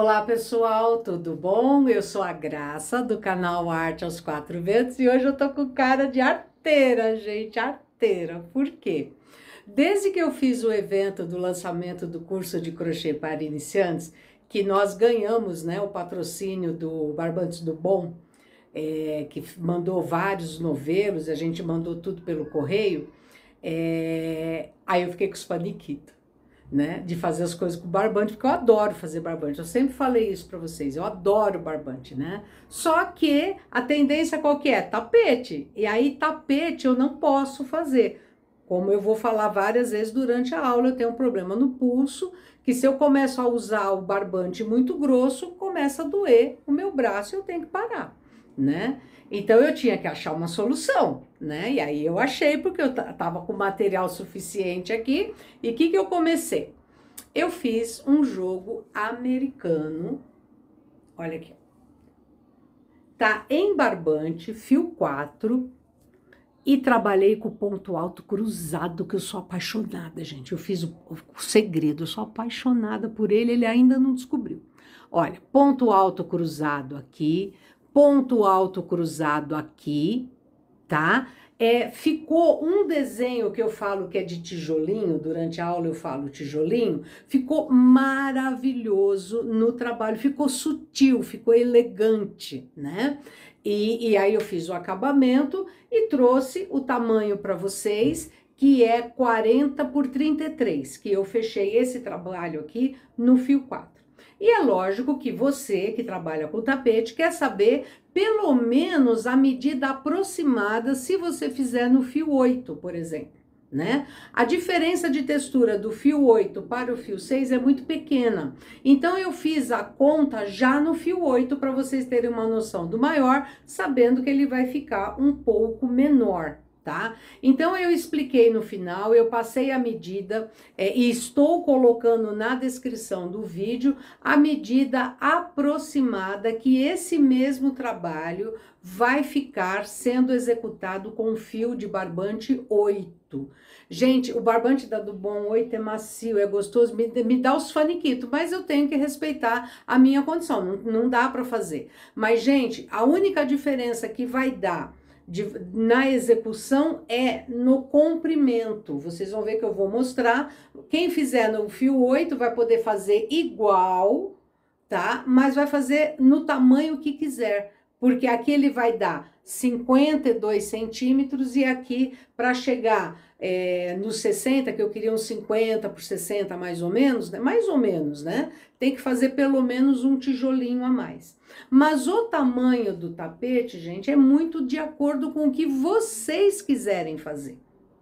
Olá pessoal, tudo bom? Eu sou a Graça do canal Arte aos Quatro Ventos e hoje eu tô com cara de arteira, gente, arteira. Por quê? Desde que eu fiz o evento do lançamento do curso de crochê para iniciantes, que nós ganhamos né, o patrocínio do Barbantes do Bom, é, que mandou vários novelos, a gente mandou tudo pelo correio, é, aí eu fiquei com os paniquitos né, de fazer as coisas com barbante, porque eu adoro fazer barbante. Eu sempre falei isso para vocês, eu adoro barbante, né? Só que a tendência qual que é? Tapete. E aí tapete eu não posso fazer. Como eu vou falar várias vezes durante a aula, eu tenho um problema no pulso, que se eu começo a usar o barbante muito grosso, começa a doer o meu braço e eu tenho que parar né? Então eu tinha que achar uma solução, né? E aí eu achei porque eu tava com material suficiente aqui. E o que, que eu comecei? Eu fiz um jogo americano. Olha aqui. Tá em barbante, fio 4, e trabalhei com o ponto alto cruzado, que eu sou apaixonada, gente. Eu fiz o, o, segredo, eu sou apaixonada por ele, ele ainda não descobriu. Olha, ponto alto cruzado aqui, ponto alto cruzado aqui, tá? É, ficou um desenho que eu falo que é de tijolinho, durante a aula eu falo tijolinho, ficou maravilhoso no trabalho, ficou sutil, ficou elegante, né? E, e aí eu fiz o acabamento e trouxe o tamanho para vocês, que é 40 por 33, que eu fechei esse trabalho aqui no fio 4. E é lógico que você que trabalha com tapete quer saber pelo menos a medida aproximada se você fizer no fio 8, por exemplo, né? A diferença de textura do fio 8 para o fio 6 é muito pequena. Então eu fiz a conta já no fio 8 para vocês terem uma noção do maior, sabendo que ele vai ficar um pouco menor, tá? Então eu expliquei no final, eu passei a medida é, e estou colocando na descrição do vídeo a medida aproximada que esse mesmo trabalho vai ficar sendo executado com fio de barbante 8. Gente, o barbante da Dubon 8 é macio, é gostoso, me, me dá os faniquitos, mas eu tenho que respeitar a minha condição, não, não dá para fazer. Mas, gente, a única diferença que vai dar de, na execução é no comprimento. Vocês vão ver que eu vou mostrar. Quem fizer no fio 8 vai poder fazer igual, tá? Mas vai fazer no tamanho que quiser porque aqui ele vai dar 52 centímetros e aqui para chegar é, nos 60, que eu queria uns 50 por 60 mais ou menos, né? mais ou menos, né? Tem que fazer pelo menos um tijolinho a mais. Mas o tamanho do tapete, gente, é muito de acordo com o que vocês quiserem fazer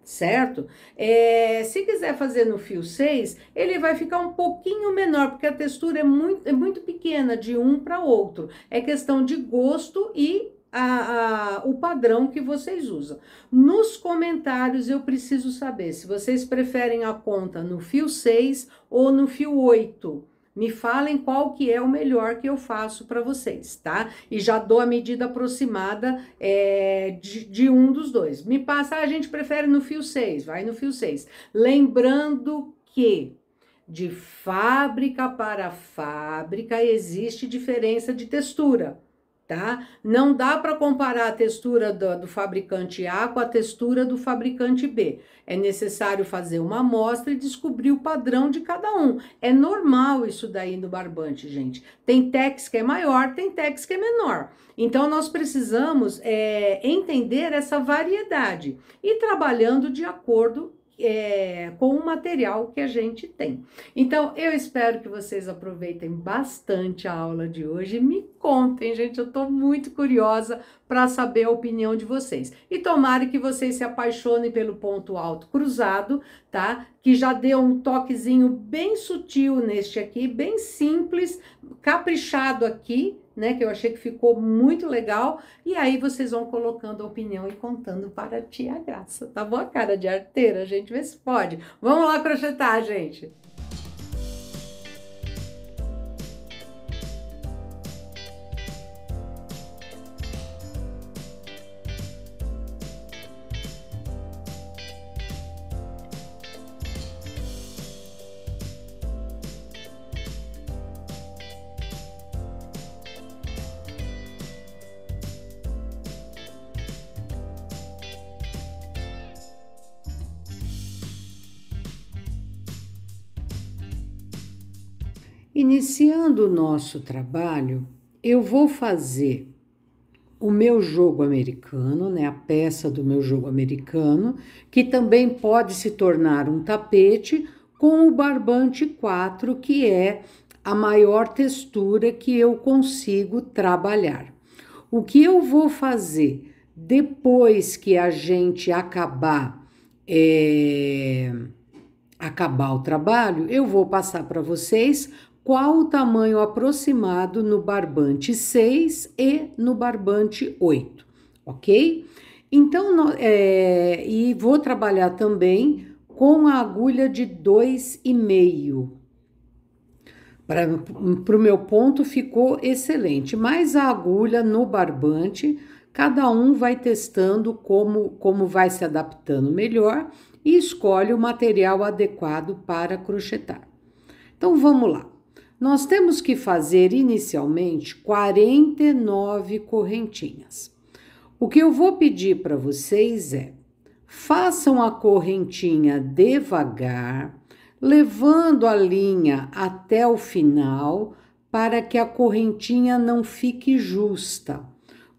certo? É, se quiser fazer no fio 6, ele vai ficar um pouquinho menor, porque a textura é muito, é muito pequena de um para outro. É questão de gosto e a, a, o padrão que vocês usam. Nos comentários eu preciso saber se vocês preferem a conta no fio 6 ou no fio 8 me falem qual que é o melhor que eu faço para vocês, tá? E já dou a medida aproximada é, de, de, um dos dois. Me passa, ah, a gente prefere no fio 6, vai no fio 6. Lembrando que de fábrica para fábrica existe diferença de textura tá? Não dá para comparar a textura do, do, fabricante A com a textura do fabricante B. É necessário fazer uma amostra e descobrir o padrão de cada um. É normal isso daí no barbante, gente. Tem tex que é maior, tem tex que é menor. Então, nós precisamos é, entender essa variedade e trabalhando de acordo é, com o material que a gente tem. Então, eu espero que vocês aproveitem bastante a aula de hoje. Me contem, gente, eu estou muito curiosa para saber a opinião de vocês. E tomara que vocês se apaixonem pelo ponto alto cruzado, tá? Que já deu um toquezinho bem sutil neste aqui, bem simples, caprichado aqui, né? Que eu achei que ficou muito legal. E aí vocês vão colocando a opinião e contando para a tia Graça. Tá bom? A cara de arteira, gente? Vê se pode. Vamos lá crochetar, gente! Terminando o nosso trabalho, eu vou fazer o meu jogo americano, né, a peça do meu jogo americano, que também pode se tornar um tapete com o barbante 4, que é a maior textura que eu consigo trabalhar. O que eu vou fazer depois que a gente acabar é, acabar o trabalho, eu vou passar para vocês qual o tamanho aproximado no barbante 6 e no barbante 8, ok? Então, é, e vou trabalhar também com a agulha de 2,5. Para o meu ponto ficou excelente, mas a agulha no barbante, cada um vai testando como, como vai se adaptando melhor e escolhe o material adequado para crochetar. Então vamos lá. Nós temos que fazer inicialmente 49 correntinhas. O que eu vou pedir para vocês é: façam a correntinha devagar, levando a linha até o final, para que a correntinha não fique justa.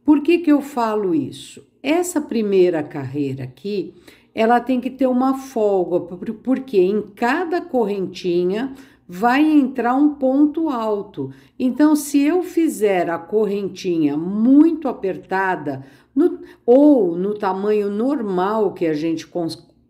Por que, que eu falo isso? Essa primeira carreira aqui, ela tem que ter uma folga, porque em cada correntinha vai entrar um ponto alto. Então, se eu fizer a correntinha muito apertada no, ou no tamanho normal que a gente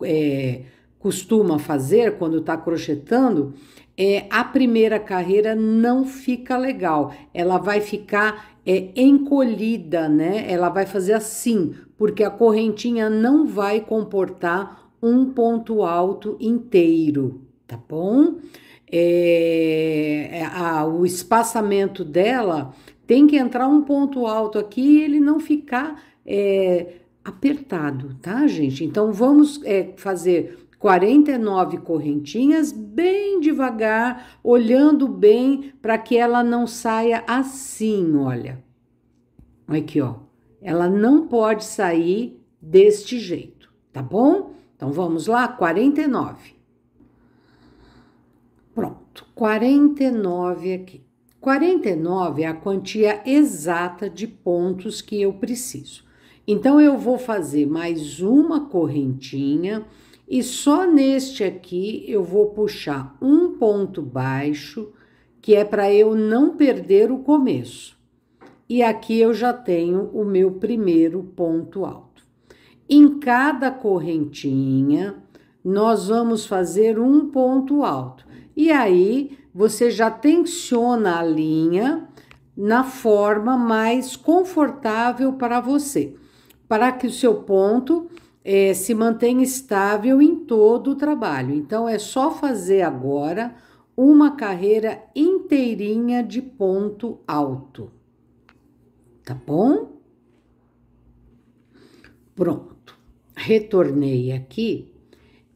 é, costuma fazer quando está crochetando, é, a primeira carreira não fica legal, ela vai ficar é, encolhida, né? Ela vai fazer assim, porque a correntinha não vai comportar um ponto alto inteiro, tá bom? É, é, a, o espaçamento dela tem que entrar um ponto alto aqui e ele não ficar é, apertado, tá, gente? Então vamos é, fazer 49 correntinhas bem devagar, olhando bem para que ela não saia assim, olha. Aqui, ó. Ela não pode sair deste jeito, tá bom? Então vamos lá, 49. Pronto, 49 aqui. 49 é a quantia exata de pontos que eu preciso. Então, eu vou fazer mais uma correntinha e só neste aqui eu vou puxar um ponto baixo, que é para eu não perder o começo. E aqui eu já tenho o meu primeiro ponto alto. Em cada correntinha, nós vamos fazer um ponto alto. E aí você já tensiona a linha na forma mais confortável para você, para que o seu ponto é, se mantenha estável em todo o trabalho. Então é só fazer agora uma carreira inteirinha de ponto alto. Tá bom? Pronto. Retornei aqui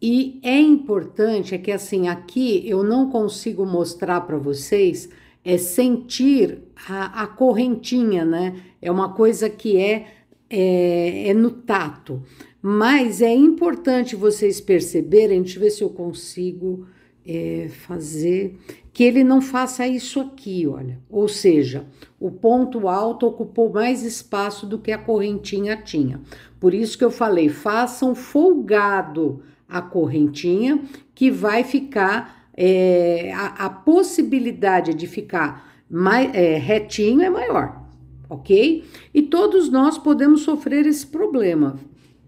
e é importante, é que assim, aqui eu não consigo mostrar para vocês, é sentir a, a, correntinha, né? É uma coisa que é, é, é no tato. Mas é importante vocês perceberem, deixa eu ver se eu consigo é, fazer, que ele não faça isso aqui, olha. Ou seja, o ponto alto ocupou mais espaço do que a correntinha tinha. Por isso que eu falei, façam folgado a correntinha, que vai ficar é, a, a, possibilidade de ficar mais, é, retinho é maior, ok? E todos nós podemos sofrer esse problema,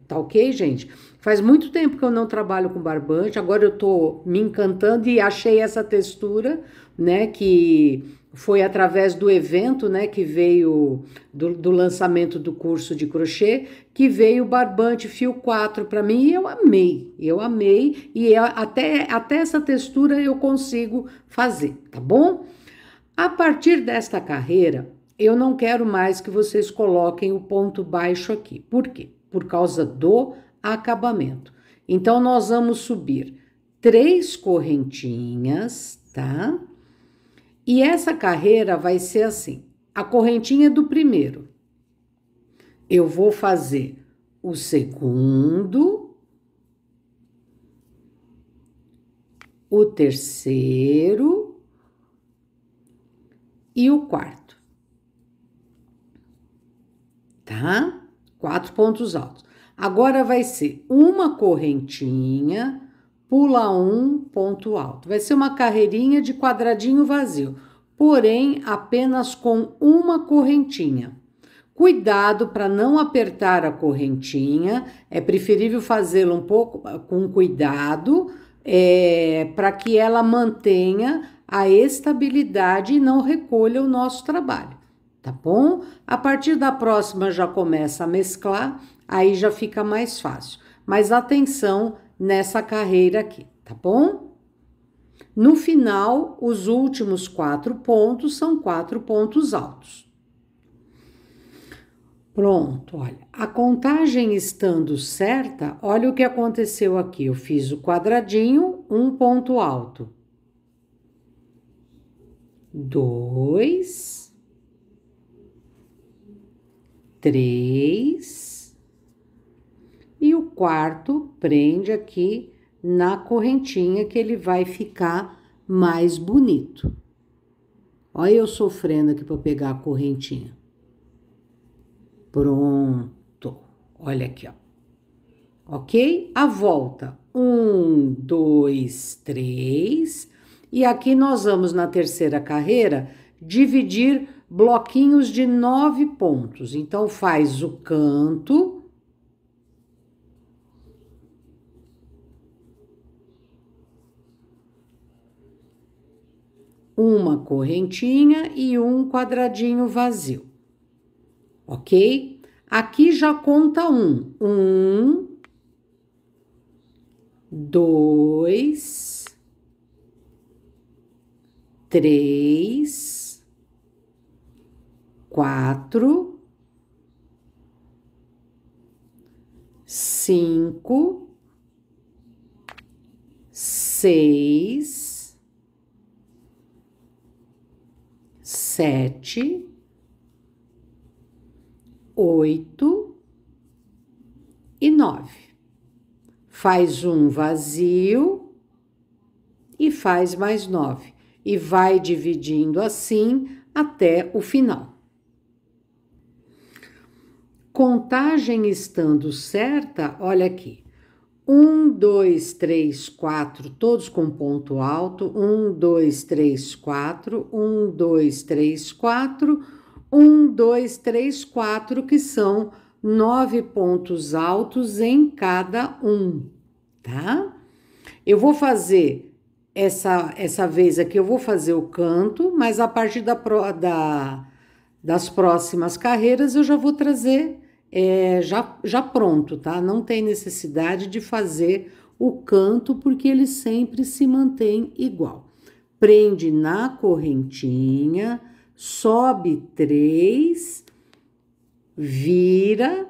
tá ok, gente? Faz muito tempo que eu não trabalho com barbante, agora eu tô me encantando e achei essa textura né, que foi através do evento, né, que veio do, do lançamento do curso de crochê, que veio o barbante fio 4 para mim e eu amei, eu amei e eu, é, até, até essa textura eu consigo fazer, tá bom? A partir desta carreira, eu não quero mais que vocês coloquem o ponto baixo aqui. Por quê? Por causa do acabamento. Então, nós vamos subir três correntinhas, tá? E essa carreira vai ser assim: a correntinha do primeiro. Eu vou fazer o segundo, o terceiro e o quarto. Tá? Quatro pontos altos. Agora vai ser uma correntinha pula um ponto alto. Vai ser uma carreirinha de quadradinho vazio, porém apenas com uma correntinha. Cuidado para não apertar a correntinha, é preferível fazê-la um pouco ah, com cuidado, é, para que ela mantenha a estabilidade e não recolha o nosso trabalho, tá bom? A partir da próxima já começa a mesclar, aí já fica mais fácil. Mas atenção nessa carreira aqui, tá bom? No final, os últimos quatro pontos são quatro pontos altos. Pronto, olha, a contagem estando certa, olha o que aconteceu aqui. Eu fiz o quadradinho, um ponto alto. Dois. Três e o quarto prende aqui na correntinha que ele vai ficar mais bonito. Olha eu sofrendo aqui para pegar a correntinha. Pronto. Olha aqui, ó. Ok? A volta. Um, dois, três. E aqui nós vamos na terceira carreira dividir bloquinhos de nove pontos. Então, faz o canto uma correntinha e um quadradinho vazio. Ok? Aqui já conta um. Um, dois, três, quatro, cinco, seis, sete, oito e nove. Faz um vazio e faz mais nove. E vai dividindo assim até o final. Contagem estando certa, olha aqui um, dois, três, quatro, todos com ponto alto. Um, dois, três, quatro. Um, dois, três, quatro. Um, dois, três, quatro, que são nove pontos altos em cada um, tá? Eu vou fazer essa, essa vez aqui, eu vou fazer o canto, mas a partir da, da das próximas carreiras eu já vou trazer é, já, já pronto, tá? Não tem necessidade de fazer o canto porque ele sempre se mantém igual. Prende na correntinha, sobe três, vira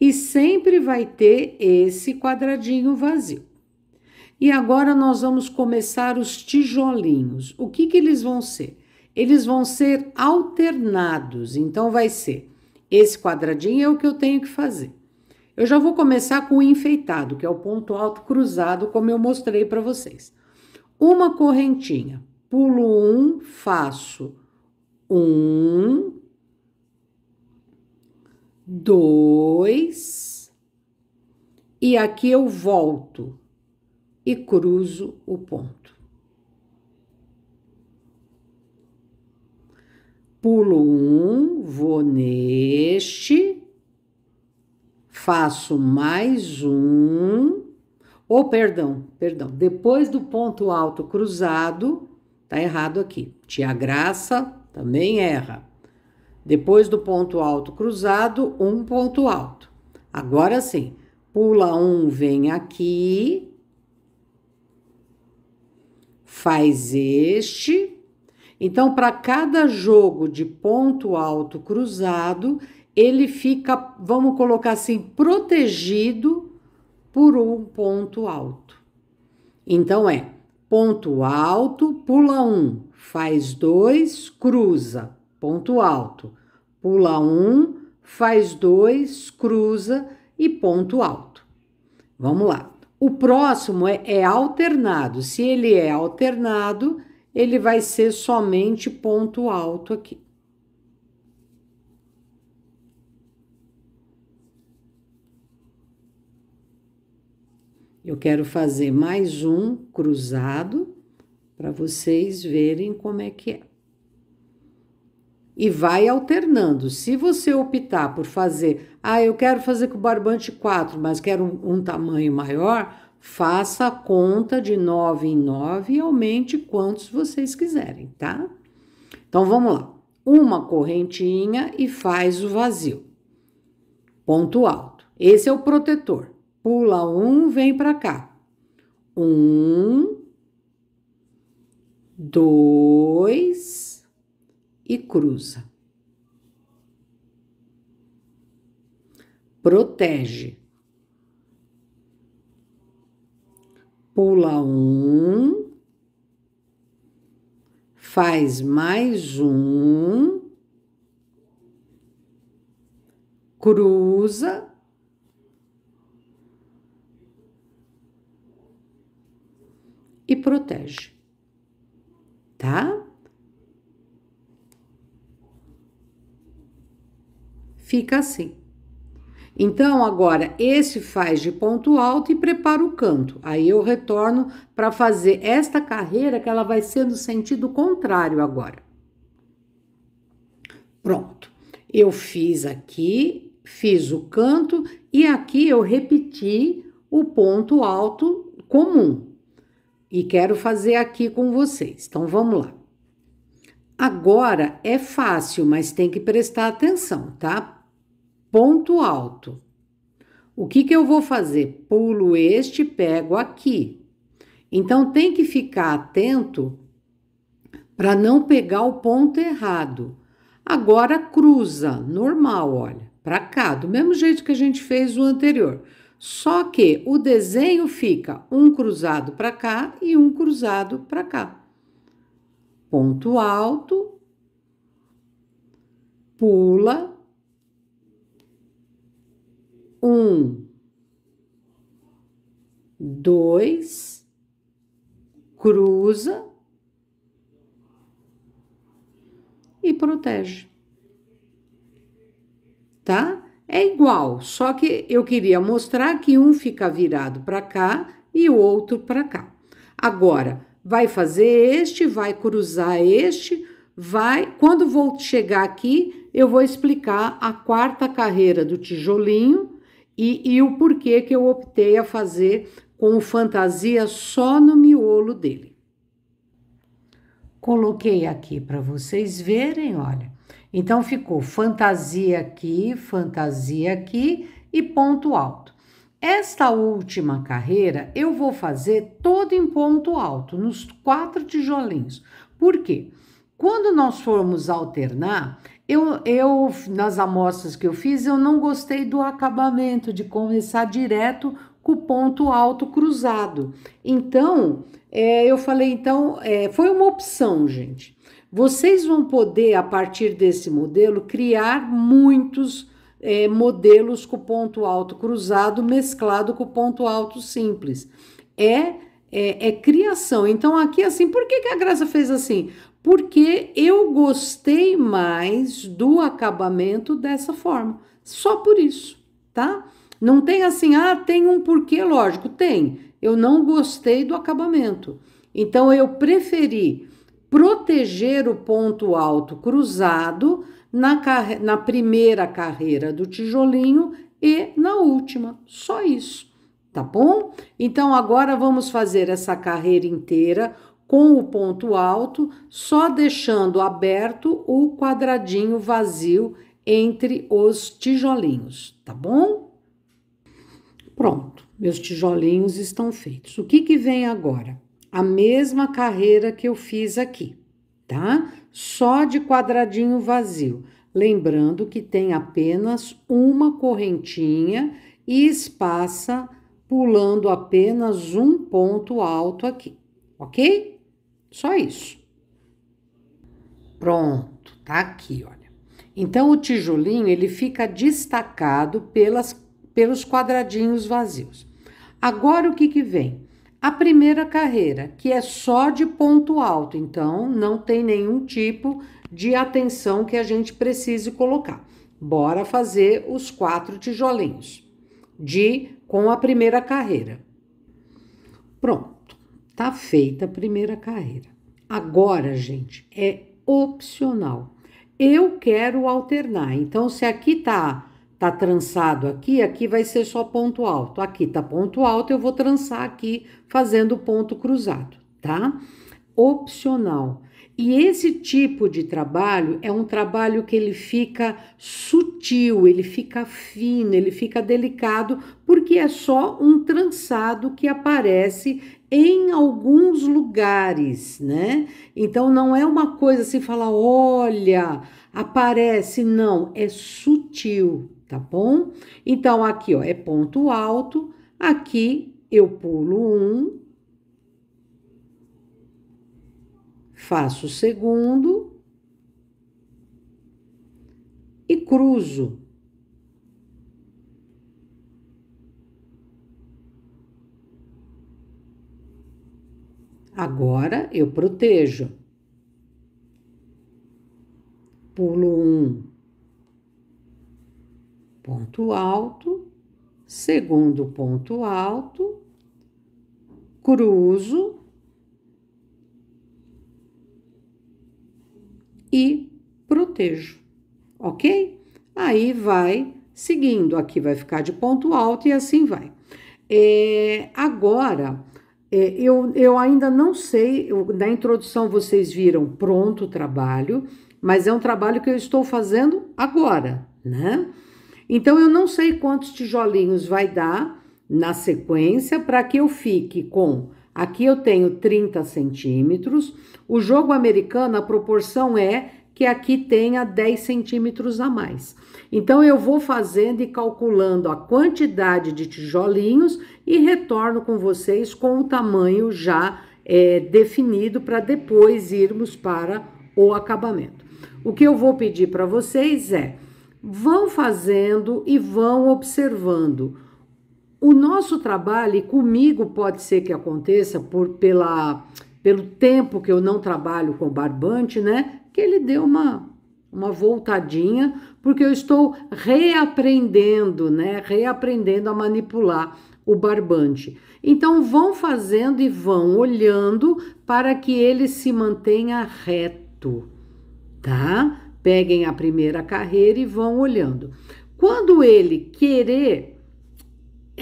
e sempre vai ter esse quadradinho vazio. E agora nós vamos começar os tijolinhos. O que, que eles vão ser? Eles vão ser alternados, então vai ser esse quadradinho é o que eu tenho que fazer. Eu já vou começar com o enfeitado, que é o ponto alto cruzado, como eu mostrei para vocês. Uma correntinha, pulo um, faço um, dois, e aqui eu volto e cruzo o ponto. pulo um, vou neste, faço mais um, ou oh, perdão, perdão, depois do ponto alto cruzado, tá errado aqui. Tia Graça também erra. Depois do ponto alto cruzado, um ponto alto. Agora sim, pula um, vem aqui, faz este, então, para cada jogo de ponto alto cruzado, ele fica, vamos colocar assim, protegido por um ponto alto. Então é ponto alto, pula um, faz dois, cruza, ponto alto. Pula um, faz dois, cruza e ponto alto. Vamos lá. O próximo é, é alternado. Se ele é alternado, ele vai ser somente ponto alto aqui. Eu quero fazer mais um cruzado para vocês verem como é que é. E vai alternando. Se você optar por fazer, ah, eu quero fazer com barbante 4, mas quero um, um tamanho maior, Faça a conta de 9 em 9 e aumente quantos vocês quiserem, tá? Então vamos lá. Uma correntinha e faz o vazio. Ponto alto. Esse é o protetor. Pula um, vem para cá. Um, dois e cruza. Protege. pula um, faz mais um, cruza, e protege, tá? Fica assim. Então, agora, esse faz de ponto alto e prepara o canto. Aí eu retorno para fazer esta carreira que ela vai ser no sentido contrário agora. Pronto. Eu fiz aqui, fiz o canto e aqui eu repeti o ponto alto comum. E quero fazer aqui com vocês. Então, vamos lá. Agora é fácil, mas tem que prestar atenção, tá? ponto alto. O que, que eu vou fazer? Pulo este, pego aqui. Então tem que ficar atento para não pegar o ponto errado. Agora cruza, normal, olha, para cá, do mesmo jeito que a gente fez o anterior. Só que o desenho fica um cruzado para cá e um cruzado para cá. Ponto alto, pula, um, dois, cruza e protege. Tá? É igual, só que eu queria mostrar que um fica virado para cá e o outro para cá. Agora, vai fazer este, vai cruzar este, vai. Quando vou chegar aqui, eu vou explicar a quarta carreira do tijolinho e, e o porquê que eu optei a fazer com fantasia só no miolo dele. Coloquei aqui para vocês verem, olha. Então ficou fantasia aqui, fantasia aqui e ponto alto. Esta última carreira eu vou fazer toda em ponto alto, nos quatro tijolinhos. Por quê? Quando nós formos alternar, eu, eu, nas amostras que eu fiz, eu não gostei do acabamento, de começar direto com o ponto alto cruzado. Então, é, eu falei, então, é, foi uma opção, gente. Vocês vão poder, a partir desse modelo, criar muitos é, modelos com ponto alto cruzado mesclado com ponto alto simples. É é, é criação. Então, aqui, assim, por que, que a Graça fez assim? Porque eu gostei mais do acabamento dessa forma. Só por isso, tá? Não tem assim, ah, tem um porquê, lógico, tem. Eu não gostei do acabamento. Então, eu preferi proteger o ponto alto cruzado na, na primeira carreira do tijolinho e na última. Só isso tá bom? Então agora vamos fazer essa carreira inteira com o ponto alto, só deixando aberto o quadradinho vazio entre os tijolinhos, tá bom? Pronto, meus tijolinhos estão feitos. O que que vem agora? A mesma carreira que eu fiz aqui, tá? Só de quadradinho vazio. Lembrando que tem apenas uma correntinha e espaça pulando apenas um ponto alto aqui, ok? Só isso. Pronto, tá aqui, olha. Então, o tijolinho, ele fica destacado pelas, pelos quadradinhos vazios. Agora, o que que vem? A primeira carreira, que é só de ponto alto, então não tem nenhum tipo de atenção que a gente precise colocar. Bora fazer os quatro tijolinhos de com a primeira carreira. Pronto, tá feita a primeira carreira. Agora, gente, é opcional. Eu quero alternar. Então, se aqui tá tá trançado aqui, aqui vai ser só ponto alto. Aqui tá ponto alto, eu vou trançar aqui fazendo ponto cruzado, tá? Opcional. E esse tipo de trabalho é um trabalho que ele fica sutil, ele fica fino, ele fica delicado, porque é só um trançado que aparece em alguns lugares, né? Então não é uma coisa assim falar, olha, aparece, não, é sutil, tá bom? Então aqui, ó, é ponto alto, aqui eu pulo um, faço o segundo e cruzo. Agora eu protejo. Pulo um, ponto alto, segundo ponto alto, cruzo e protejo, ok? Aí vai seguindo, aqui vai ficar de ponto alto e assim vai. É, agora, é, eu, eu ainda não sei, eu, na introdução vocês viram pronto o trabalho, mas é um trabalho que eu estou fazendo agora, né? Então eu não sei quantos tijolinhos vai dar na sequência para que eu fique com Aqui eu tenho 30 centímetros. O jogo americano, a proporção é que aqui tenha 10 centímetros a mais. Então, eu vou fazendo e calculando a quantidade de tijolinhos e retorno com vocês com o tamanho já é, definido para depois irmos para o acabamento. O que eu vou pedir para vocês é: vão fazendo e vão observando o nosso trabalho, e comigo pode ser que aconteça, por, pela, pelo tempo que eu não trabalho com barbante, né? Que ele deu uma, uma voltadinha, porque eu estou reaprendendo, né? Reaprendendo a manipular o barbante. Então vão fazendo e vão olhando para que ele se mantenha reto, tá? Peguem a primeira carreira e vão olhando. Quando ele querer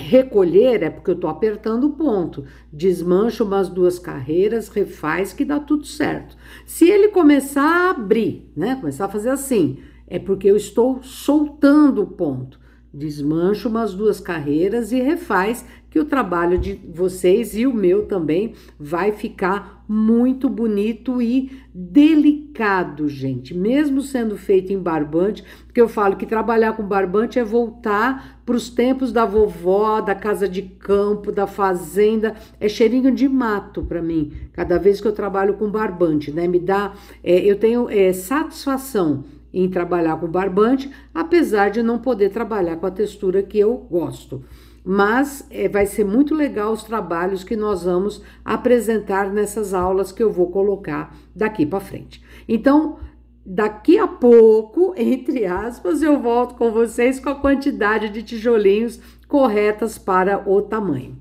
recolher é porque eu estou apertando o ponto. Desmancha umas duas carreiras, refaz que dá tudo certo. Se ele começar a abrir, né, começar a fazer assim, é porque eu estou soltando o ponto. Desmancha umas duas carreiras e refaz que o trabalho de vocês e o meu também vai ficar muito bonito e delicado, gente. Mesmo sendo feito em barbante, porque eu falo que trabalhar com barbante é voltar para os tempos da vovó, da casa de campo, da fazenda. É cheirinho de mato para mim, cada vez que eu trabalho com barbante, né? Me dá. É, eu tenho é, satisfação em trabalhar com barbante, apesar de não poder trabalhar com a textura que eu gosto mas é, vai ser muito legal os trabalhos que nós vamos apresentar nessas aulas que eu vou colocar daqui para frente. Então, daqui a pouco, entre aspas, eu volto com vocês com a quantidade de tijolinhos corretas para o tamanho.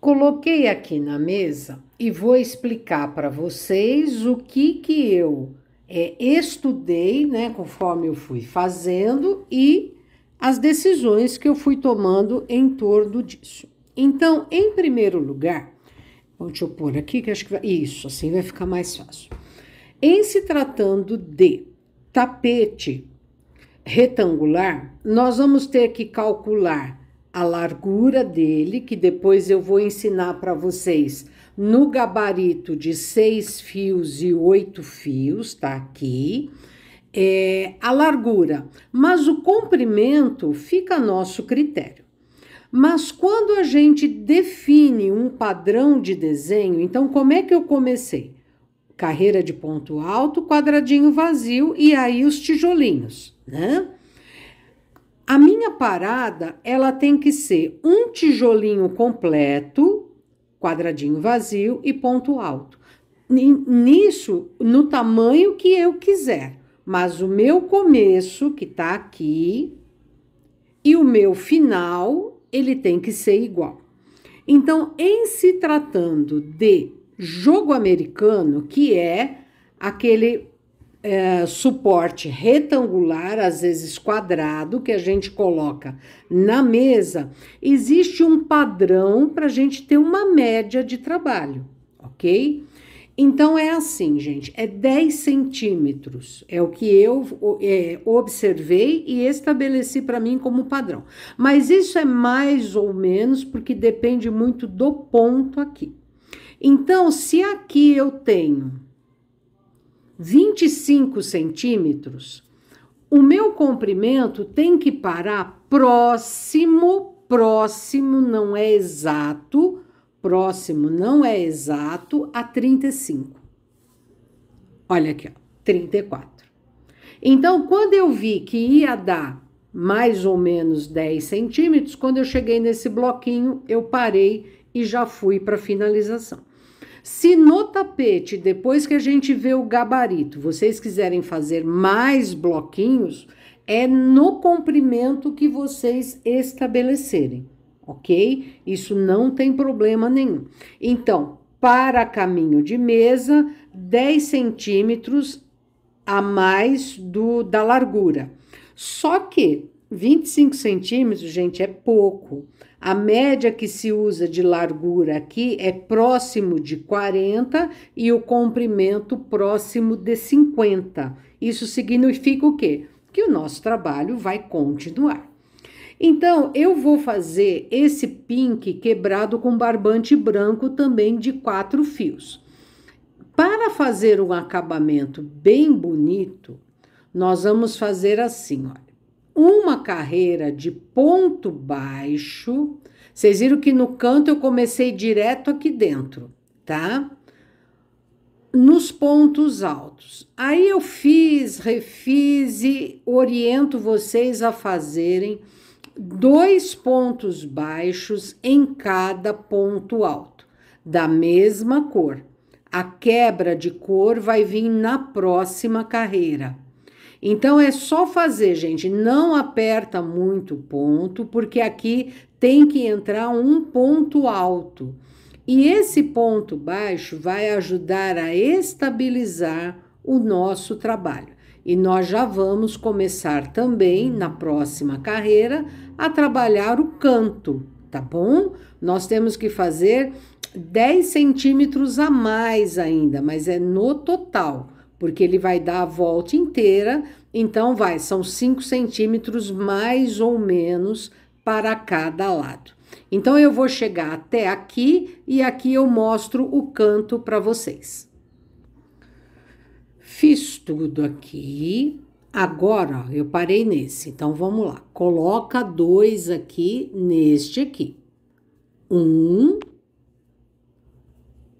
Coloquei aqui na mesa e vou explicar para vocês o que que eu é, estudei, né, conforme eu fui fazendo e as decisões que eu fui tomando em torno disso. Então, em primeiro lugar, vou te pôr aqui que acho que vai, isso, assim vai ficar mais fácil. Em se tratando de tapete retangular, nós vamos ter que calcular a largura dele, que depois eu vou ensinar para vocês no gabarito de seis fios e oito fios, tá aqui, é, a largura, mas o comprimento fica a nosso critério. Mas quando a gente define um padrão de desenho, então como é que eu comecei? Carreira de ponto alto, quadradinho vazio e aí os tijolinhos, né? A minha parada, ela tem que ser um tijolinho completo, quadradinho vazio e ponto alto. Nisso, no tamanho que eu quiser. Mas o meu começo, que tá aqui, e o meu final, ele tem que ser igual. Então, em se tratando de jogo americano, que é aquele é, suporte retangular, às vezes quadrado, que a gente coloca na mesa, existe um padrão para a gente ter uma média de trabalho, ok? Então é assim, gente, é 10 centímetros, é o que eu é, observei e estabeleci para mim como padrão. Mas isso é mais ou menos porque depende muito do ponto aqui. Então, se aqui eu tenho 25 centímetros, o meu comprimento tem que parar próximo, próximo não é exato, próximo não é exato a 35. Olha aqui, ó, 34. Então, quando eu vi que ia dar mais ou menos 10 centímetros, quando eu cheguei nesse bloquinho, eu parei e já fui para finalização. Se no tapete, depois que a gente vê o gabarito, vocês quiserem fazer mais bloquinhos, é no comprimento que vocês estabelecerem, ok? Isso não tem problema nenhum. Então, para caminho de mesa, 10 centímetros a mais do, da largura. Só que 25 centímetros, gente, é pouco. A média que se usa de largura aqui é próximo de 40 e o comprimento próximo de 50. Isso significa o quê? Que o nosso trabalho vai continuar. Então, eu vou fazer esse pink quebrado com barbante branco também de quatro fios. Para fazer um acabamento bem bonito, nós vamos fazer assim, olha uma carreira de ponto baixo. Vocês viram que no canto eu comecei direto aqui dentro, tá? Nos pontos altos. Aí eu fiz, refiz e oriento vocês a fazerem dois pontos baixos em cada ponto alto, da mesma cor. A quebra de cor vai vir na próxima carreira. Então é só fazer, gente, não aperta muito o ponto, porque aqui tem que entrar um ponto alto. E esse ponto baixo vai ajudar a estabilizar o nosso trabalho. E nós já vamos começar também na próxima carreira a trabalhar o canto, tá bom? Nós temos que fazer 10 centímetros a mais ainda, mas é no total porque ele vai dar a volta inteira, então vai, são 5 centímetros mais ou menos para cada lado. Então eu vou chegar até aqui e aqui eu mostro o canto para vocês. Fiz tudo aqui. Agora, ó, eu parei nesse, então vamos lá. Coloca dois aqui neste aqui. Um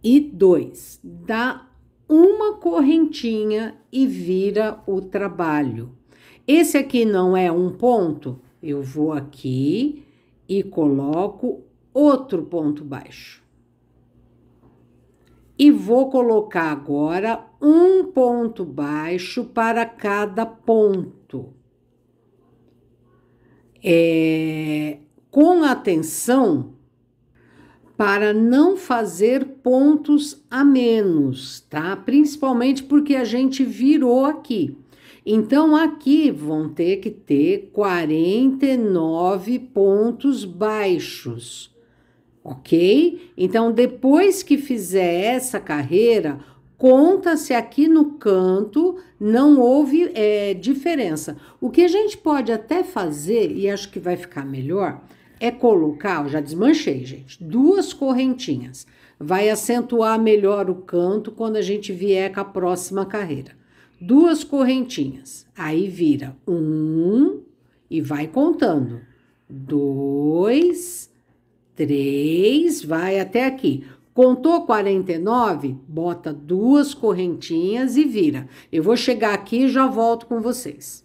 e dois. Dá uma correntinha e vira o trabalho. Esse aqui não é um ponto, eu vou aqui e coloco outro ponto baixo. E vou colocar agora um ponto baixo para cada ponto. É, com atenção, para não fazer pontos a menos, tá? Principalmente porque a gente virou aqui. Então, aqui vão ter que ter 49 pontos baixos, ok? Então, depois que fizer essa carreira, conta-se aqui no canto, não houve é, diferença. O que a gente pode até fazer, e acho que vai ficar melhor, é colocar, já desmanchei, gente, duas correntinhas. Vai acentuar melhor o canto quando a gente vier com a próxima carreira. Duas correntinhas. Aí vira um e vai contando. Dois, três, vai até aqui. Contou 49, bota duas correntinhas e vira. Eu vou chegar aqui e já volto com vocês.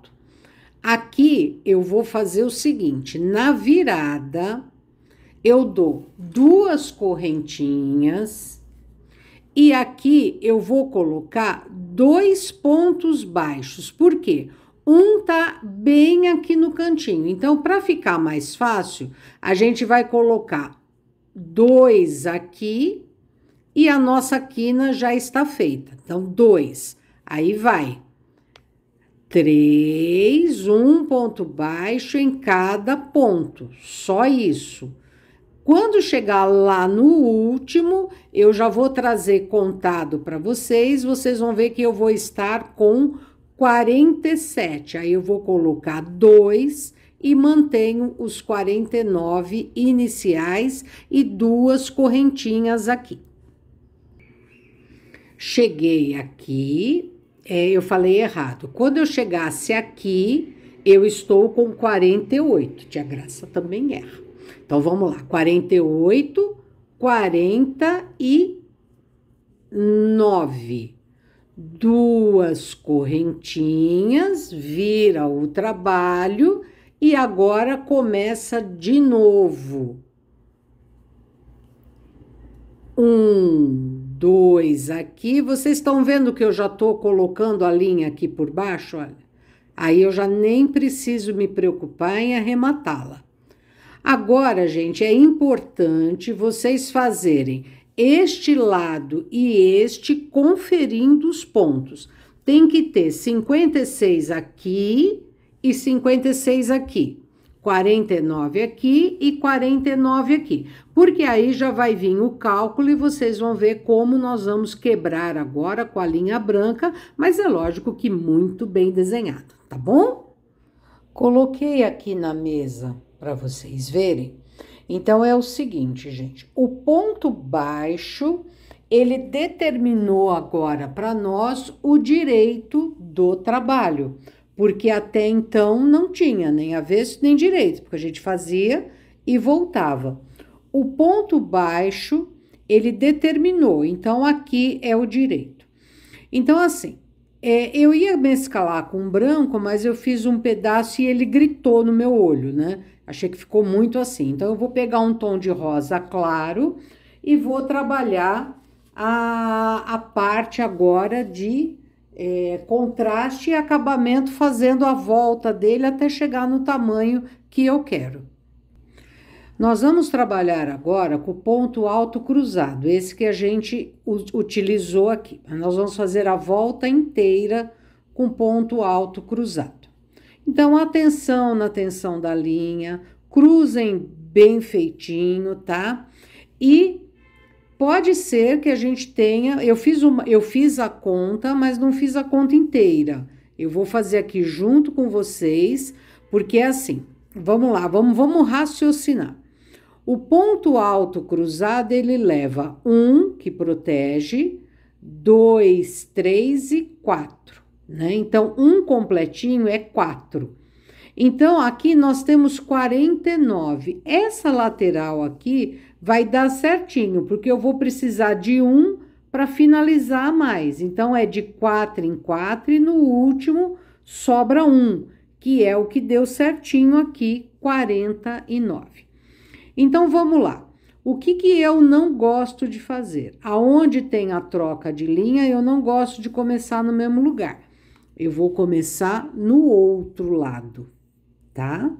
Aqui eu vou fazer o seguinte: na virada, eu dou duas correntinhas e aqui eu vou colocar dois pontos baixos, porque um tá bem aqui no cantinho. Então, para ficar mais fácil, a gente vai colocar dois aqui e a nossa quina já está feita. Então, dois. Aí vai três, um ponto baixo em cada ponto, só isso. Quando chegar lá no último, eu já vou trazer contado para vocês, vocês vão ver que eu vou estar com 47. Aí eu vou colocar 2 e mantenho os 49 iniciais e duas correntinhas aqui. Cheguei aqui, é, eu falei errado. Quando eu chegasse aqui, eu estou com 48. Tia Graça também erra. Então vamos lá. 48, 49. Duas correntinhas, vira o trabalho e agora começa de novo. Um 2. Aqui vocês estão vendo que eu já estou colocando a linha aqui por baixo, olha. Aí eu já nem preciso me preocupar em arrematá-la. Agora, gente, é importante vocês fazerem este lado e este conferindo os pontos. Tem que ter 56 aqui e 56 aqui. 49 aqui e 49 aqui, porque aí já vai vir o cálculo e vocês vão ver como nós vamos quebrar agora com a linha branca, mas é lógico que muito bem desenhado, tá bom? Coloquei aqui na mesa para vocês verem. Então é o seguinte, gente, o ponto baixo ele determinou agora para nós o direito do trabalho porque até então não tinha nem avesso nem direito, porque a gente fazia e voltava. O ponto baixo ele determinou, então aqui é o direito. Então, assim, é, eu ia me escalar com um branco, mas eu fiz um pedaço e ele gritou no meu olho, né? Achei que ficou muito assim. Então, eu vou pegar um tom de rosa claro e vou trabalhar a, a parte agora de é, contraste e acabamento fazendo a volta dele até chegar no tamanho que eu quero. Nós vamos trabalhar agora com o ponto alto cruzado, esse que a gente utilizou aqui. Nós vamos fazer a volta inteira com ponto alto cruzado. Então, atenção na tensão da linha, cruzem bem feitinho, tá? E Pode ser que a gente tenha, eu fiz uma, eu fiz a conta, mas não fiz a conta inteira. Eu vou fazer aqui junto com vocês, porque é assim. Vamos lá, vamos, vamos raciocinar. O ponto alto cruzado ele leva um que protege, dois, três e quatro, né? Então um completinho é quatro. Então aqui nós temos 49. Essa lateral aqui vai dar certinho, porque eu vou precisar de um para finalizar mais. Então, é de quatro em quatro e no último sobra um, que é o que deu certinho aqui, 49. Então, vamos lá. O que, que eu não gosto de fazer? Aonde tem a troca de linha, eu não gosto de começar no mesmo lugar. Eu vou começar no outro lado, tá?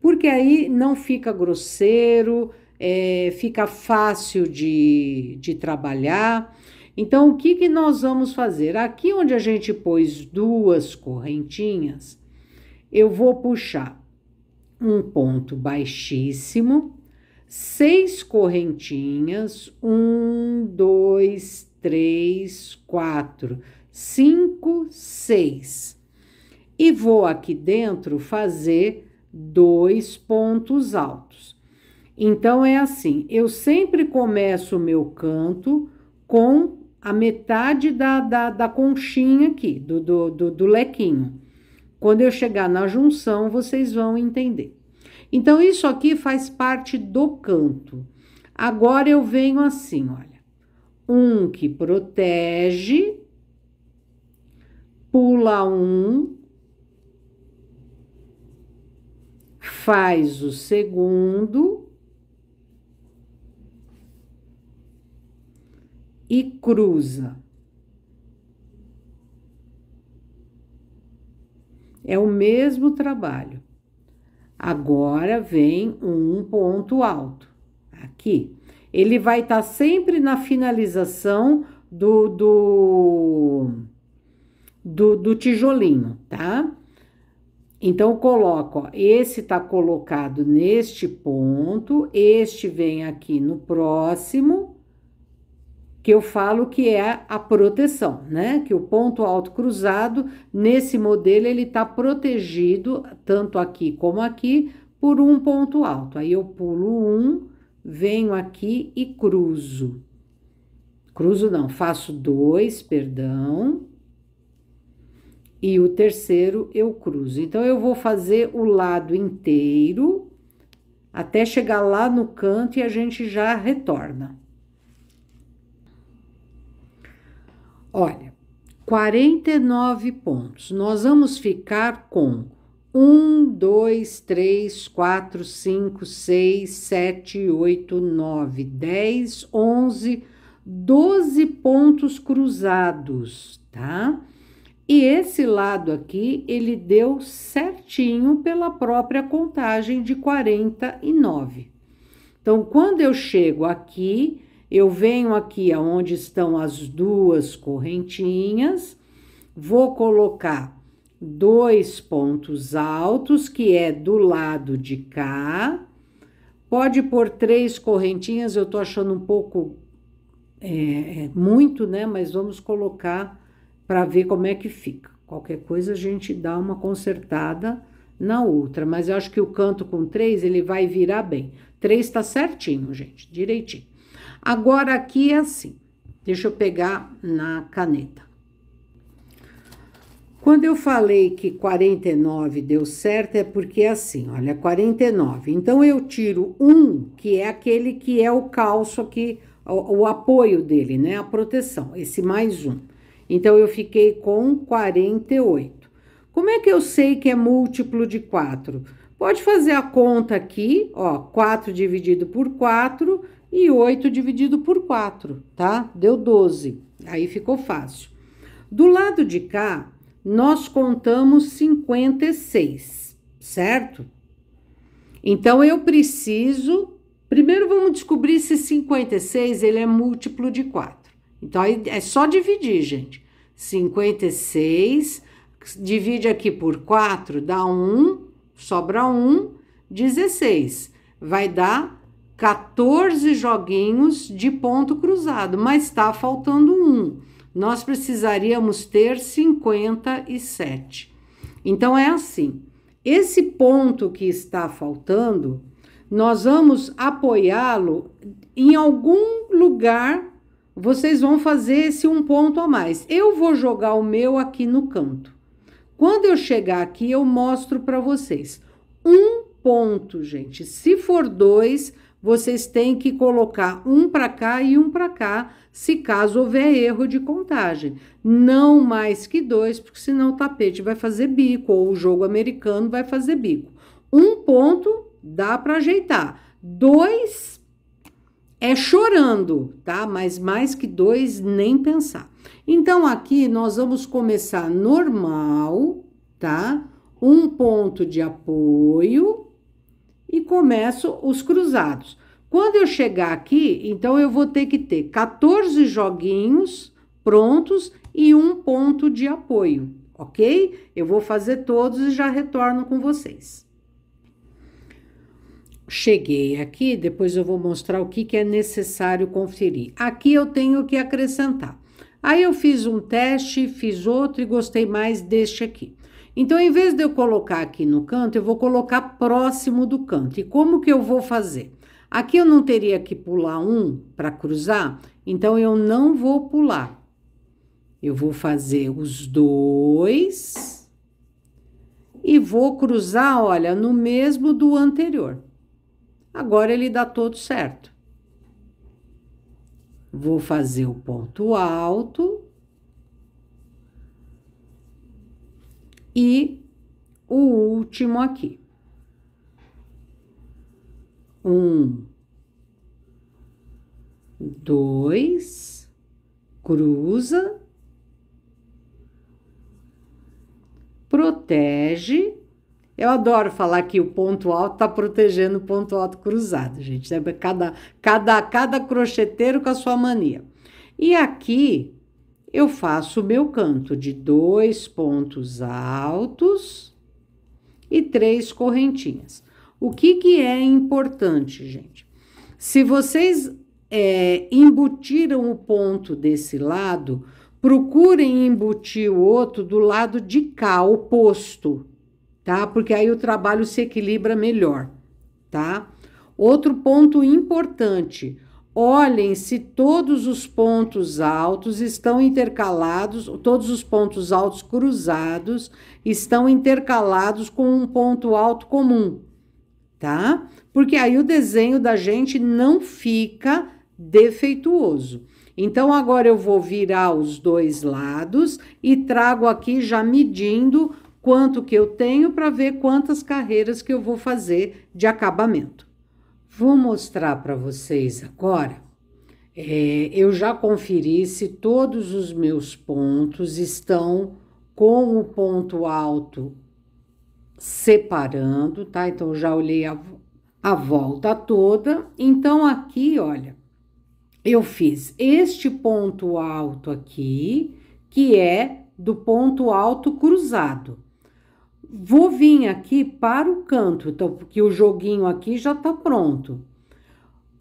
Porque aí não fica grosseiro, é, fica fácil de, de trabalhar. Então, o que, que nós vamos fazer? Aqui onde a gente pôs duas correntinhas, eu vou puxar um ponto baixíssimo, seis correntinhas, um, dois, três, quatro, cinco, seis. E vou aqui dentro fazer dois pontos altos. Então é assim, eu sempre começo o meu canto com a metade da, da, da conchinha aqui, do, do, do, do lequinho. Quando eu chegar na junção, vocês vão entender. Então, isso aqui faz parte do canto. Agora eu venho assim, olha. Um que protege, pula um, faz o segundo e cruza. É o mesmo trabalho. Agora vem um ponto alto, aqui. Ele vai estar tá sempre na finalização do, do, do, do tijolinho, tá? Então, coloco, ó, esse tá colocado neste ponto, este vem aqui no próximo, que eu falo que é a proteção, né? Que o ponto alto cruzado, nesse modelo, ele está protegido, tanto aqui como aqui, por um ponto alto. Aí eu pulo um, venho aqui e cruzo. Cruzo não, faço dois, perdão. E o terceiro eu cruzo. Então, eu vou fazer o lado inteiro até chegar lá no canto e a gente já retorna. Olha, 49 pontos. Nós vamos ficar com 1, 2, 3, 4, 5, 6, 7, 8, 9, 10, 11, 12 pontos cruzados, tá? E esse lado aqui, ele deu certinho pela própria contagem de 49. Então, quando eu chego aqui, eu venho aqui aonde estão as duas correntinhas, vou colocar dois pontos altos, que é do lado de cá. Pode pôr três correntinhas, eu tô achando um pouco é, é muito, né? Mas vamos colocar para ver como é que fica. Qualquer coisa a gente dá uma consertada na outra, mas eu acho que o canto com três ele vai virar bem. Três tá certinho, gente, direitinho. Agora aqui é assim. Deixa eu pegar na caneta. Quando eu falei que 49 deu certo, é porque é assim, olha, 49. Então, eu tiro um, que é aquele que é o calço aqui, o, o apoio dele, né? A proteção, esse mais um. Então, eu fiquei com 48. Como é que eu sei que é múltiplo de 4? Pode fazer a conta aqui, ó, 4 dividido por 4 e 8 dividido por 4, tá? Deu 12. Aí ficou fácil. Do lado de cá, nós contamos 56, certo? Então eu preciso. Primeiro vamos descobrir se 56 ele é múltiplo de 4. Então é só dividir, gente. 56 divide aqui por 4, dá 1, sobra 1, 16. Vai dar 14 joguinhos de ponto cruzado, mas está faltando um. Nós precisaríamos ter 57. Então é assim. Esse ponto que está faltando, nós vamos apoiá-lo em algum lugar. Vocês vão fazer esse um ponto a mais. Eu vou jogar o meu aqui no canto. Quando eu chegar aqui, eu mostro para vocês. Um ponto, gente. Se for dois, vocês têm que colocar um para cá e um para cá, se caso houver erro de contagem. Não mais que dois, porque senão o tapete vai fazer bico, ou o jogo americano vai fazer bico. Um ponto dá para ajeitar. Dois é chorando, tá? Mas mais que dois, nem pensar. Então, aqui nós vamos começar normal, tá? Um ponto de apoio e começo os cruzados. Quando eu chegar aqui, então eu vou ter que ter 14 joguinhos prontos e um ponto de apoio, ok? Eu vou fazer todos e já retorno com vocês. Cheguei aqui, depois eu vou mostrar o que, que é necessário conferir. Aqui eu tenho que acrescentar. Aí eu fiz um teste, fiz outro e gostei mais deste aqui. Então, em vez de eu colocar aqui no canto, eu vou colocar próximo do canto. E como que eu vou fazer? Aqui eu não teria que pular um para cruzar, então eu não vou pular. Eu vou fazer os dois e vou cruzar, olha, no mesmo do anterior. Agora ele dá todo certo. Vou fazer o ponto alto e o último aqui. Um, dois, cruza, protege. Eu adoro falar que o ponto alto está protegendo o ponto alto cruzado, gente. É cada, cada, cada crocheteiro com a sua mania. E aqui eu faço o meu canto de dois pontos altos e três correntinhas. O que, que é importante, gente? Se vocês é, embutiram o ponto desse lado, procurem embutir o outro do lado de cá, oposto, tá? Porque aí o trabalho se equilibra melhor, tá? Outro ponto importante: Olhem se todos os pontos altos estão intercalados, todos os pontos altos cruzados estão intercalados com um ponto alto comum, tá? Porque aí o desenho da gente não fica defeituoso. Então, agora eu vou virar os dois lados e trago aqui já medindo quanto que eu tenho para ver quantas carreiras que eu vou fazer de acabamento. Vou mostrar para vocês agora. É, eu já conferi se todos os meus pontos estão com o ponto alto separando, tá? Então, já olhei a, a volta toda. Então, aqui, olha, eu fiz este ponto alto aqui, que é do ponto alto cruzado. Vou vir aqui para o canto, então, porque o joguinho aqui já está pronto.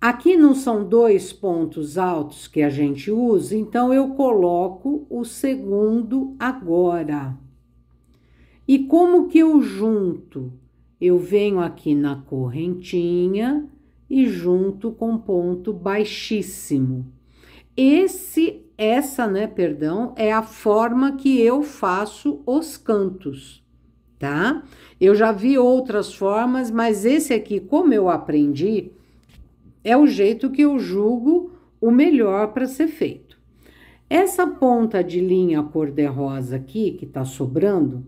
Aqui não são dois pontos altos que a gente usa, então eu coloco o segundo agora. E como que eu junto? Eu venho aqui na correntinha e junto com ponto baixíssimo. Esse, essa, né, perdão, é a forma que eu faço os cantos tá? Eu já vi outras formas, mas esse aqui, como eu aprendi, é o jeito que eu julgo o melhor para ser feito. Essa ponta de linha cor-de-rosa aqui, que tá sobrando,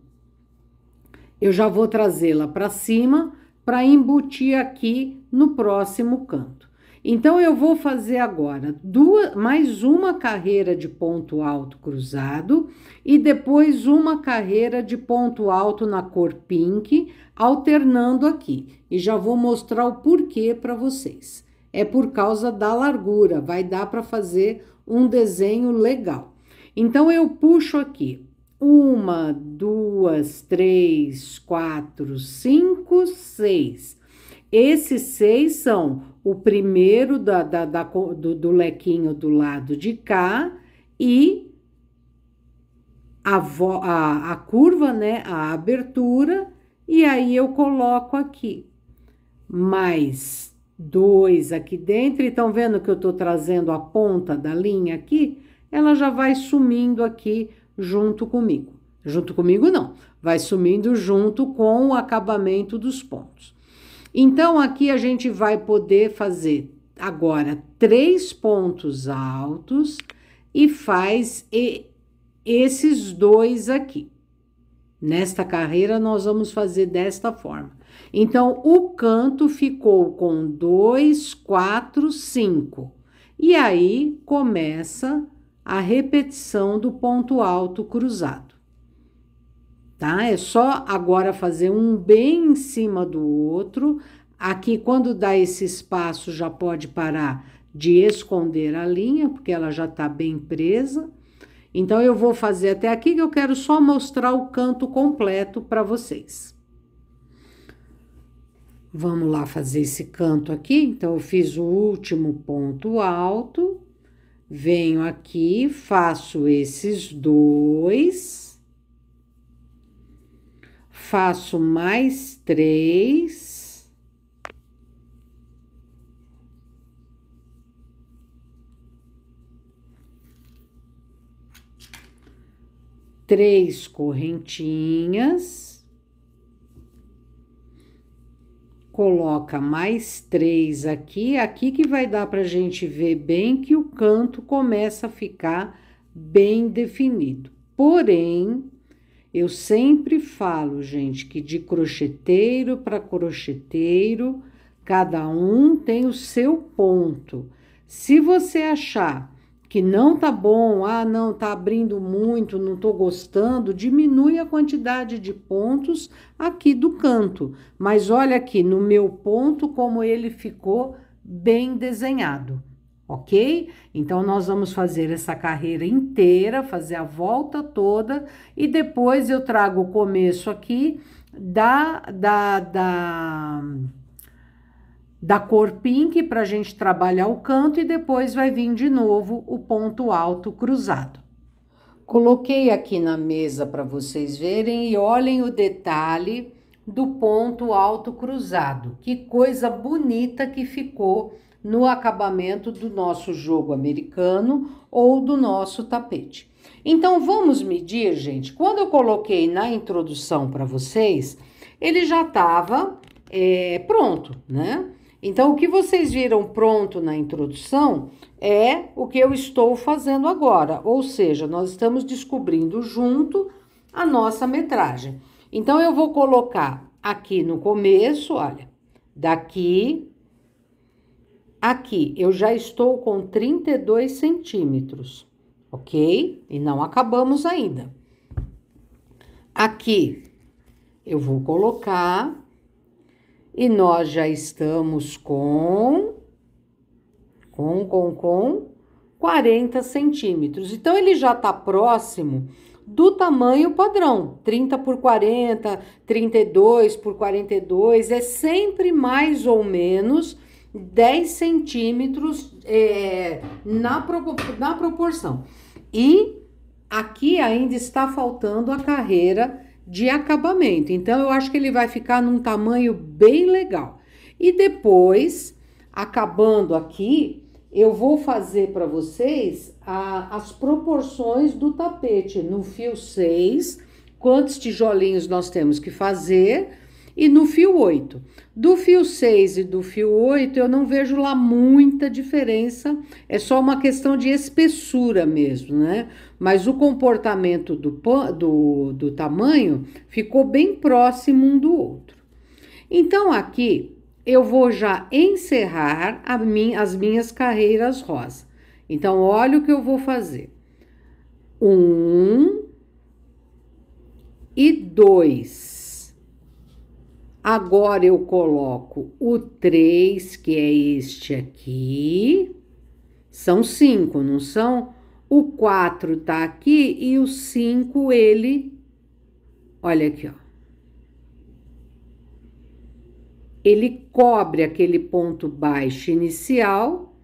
eu já vou trazê-la para cima para embutir aqui no próximo canto. Então eu vou fazer agora duas, mais uma carreira de ponto alto cruzado e depois uma carreira de ponto alto na cor pink, alternando aqui. E já vou mostrar o porquê para vocês. É por causa da largura, vai dar para fazer um desenho legal. Então eu puxo aqui uma, duas, três, quatro, cinco, seis. Esses seis são o primeiro da, da, da do, do lequinho do lado de cá e a, vo, a, a curva, né? A abertura, e aí eu coloco aqui mais dois aqui dentro. então estão vendo que eu tô trazendo a ponta da linha aqui? Ela já vai sumindo aqui junto comigo. Junto comigo, não, vai sumindo junto com o acabamento dos pontos. Então, aqui a gente vai poder fazer agora três pontos altos e faz e esses dois aqui. Nesta carreira, nós vamos fazer desta forma. Então, o canto ficou com dois, quatro, cinco. E aí começa a repetição do ponto alto cruzado tá? É só agora fazer um bem em cima do outro. Aqui, quando dá esse espaço, já pode parar de esconder a linha, porque ela já está bem presa. Então, eu vou fazer até aqui que eu quero só mostrar o canto completo para vocês. Vamos lá fazer esse canto aqui. Então, eu fiz o último ponto alto, venho aqui, faço esses dois faço mais três. Três correntinhas, coloca mais três aqui, aqui que vai dar pra gente ver bem que o canto começa a ficar bem definido. Porém, eu sempre falo, gente, que de crocheteiro para crocheteiro, cada um tem o seu ponto. Se você achar que não tá bom, ah, não, tá abrindo muito, não tô gostando, diminui a quantidade de pontos aqui do canto. Mas olha aqui no meu ponto como ele ficou bem desenhado ok? Então, nós vamos fazer essa carreira inteira, fazer a volta toda, e depois eu trago o começo aqui da, da, da, da cor pink para a gente trabalhar o canto, e depois vai vir de novo o ponto alto cruzado. Coloquei aqui na mesa para vocês verem e olhem o detalhe do ponto alto cruzado. Que coisa bonita que ficou no acabamento do nosso jogo americano ou do nosso tapete. Então vamos medir, gente. Quando eu coloquei na introdução para vocês, ele já estava é, pronto, né? Então o que vocês viram pronto na introdução é o que eu estou fazendo agora, ou seja, nós estamos descobrindo junto a nossa metragem. Então eu vou colocar aqui no começo, olha, daqui Aqui eu já estou com 32 centímetros, ok? E não acabamos ainda. Aqui eu vou colocar e nós já estamos com com com com 40 centímetros. Então ele já está próximo do tamanho padrão, 30 por 40, 32 por 42, é sempre mais ou menos 10 centímetros é, na, na proporção. E aqui ainda está faltando a carreira de acabamento. Então, eu acho que ele vai ficar num tamanho bem legal. E depois, acabando aqui, eu vou fazer para vocês a, as proporções do tapete no fio 6, quantos tijolinhos nós temos que fazer e no fio 8. Do fio 6 e do fio 8, eu não vejo lá muita diferença, é só uma questão de espessura mesmo, né? Mas o comportamento do, do, do tamanho ficou bem próximo um do outro. Então, aqui eu vou já encerrar as minhas carreiras rosa. Então, olha o que eu vou fazer. Um e dois Agora eu coloco o 3, que é este aqui. São 5, não são? O 4 tá aqui e o 5 ele Olha aqui, ó. Ele cobre aquele ponto baixo inicial.